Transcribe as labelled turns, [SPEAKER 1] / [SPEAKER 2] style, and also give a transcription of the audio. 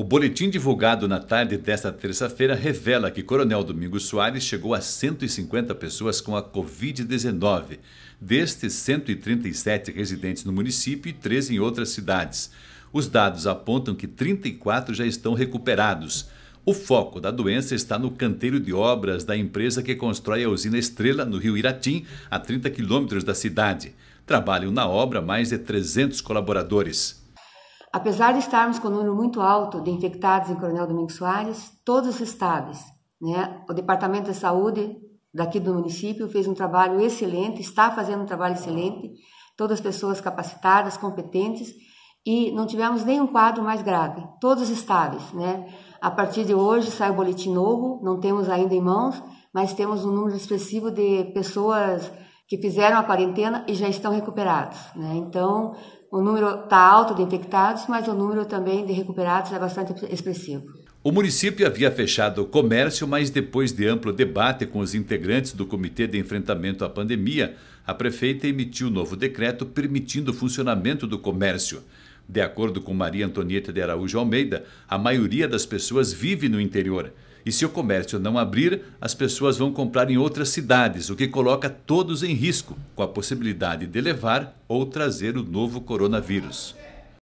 [SPEAKER 1] O boletim divulgado na tarde desta terça-feira revela que Coronel Domingos Soares chegou a 150 pessoas com a Covid-19. Destes, 137 residentes no município e 13 em outras cidades. Os dados apontam que 34 já estão recuperados. O foco da doença está no canteiro de obras da empresa que constrói a usina Estrela, no rio Iratim, a 30 quilômetros da cidade. Trabalham na obra mais de 300 colaboradores.
[SPEAKER 2] Apesar de estarmos com um número muito alto de infectados em Coronel Domingos Soares, todos estáveis. Né? O Departamento de Saúde daqui do município fez um trabalho excelente, está fazendo um trabalho excelente, todas as pessoas capacitadas, competentes, e não tivemos nenhum quadro mais grave, todos estáveis. Né? A partir de hoje sai o boletim novo, não temos ainda em mãos, mas temos um número expressivo de pessoas que fizeram a quarentena e já estão recuperados. Né? Então, o número está alto de infectados, mas o número também de recuperados é bastante expressivo.
[SPEAKER 1] O município havia fechado o comércio, mas depois de amplo debate com os integrantes do Comitê de Enfrentamento à Pandemia, a prefeita emitiu novo decreto permitindo o funcionamento do comércio. De acordo com Maria Antonieta de Araújo Almeida, a maioria das pessoas vive no interior. E se o comércio não abrir, as pessoas vão comprar em outras cidades, o que coloca todos em risco, com a possibilidade de levar ou trazer o novo coronavírus.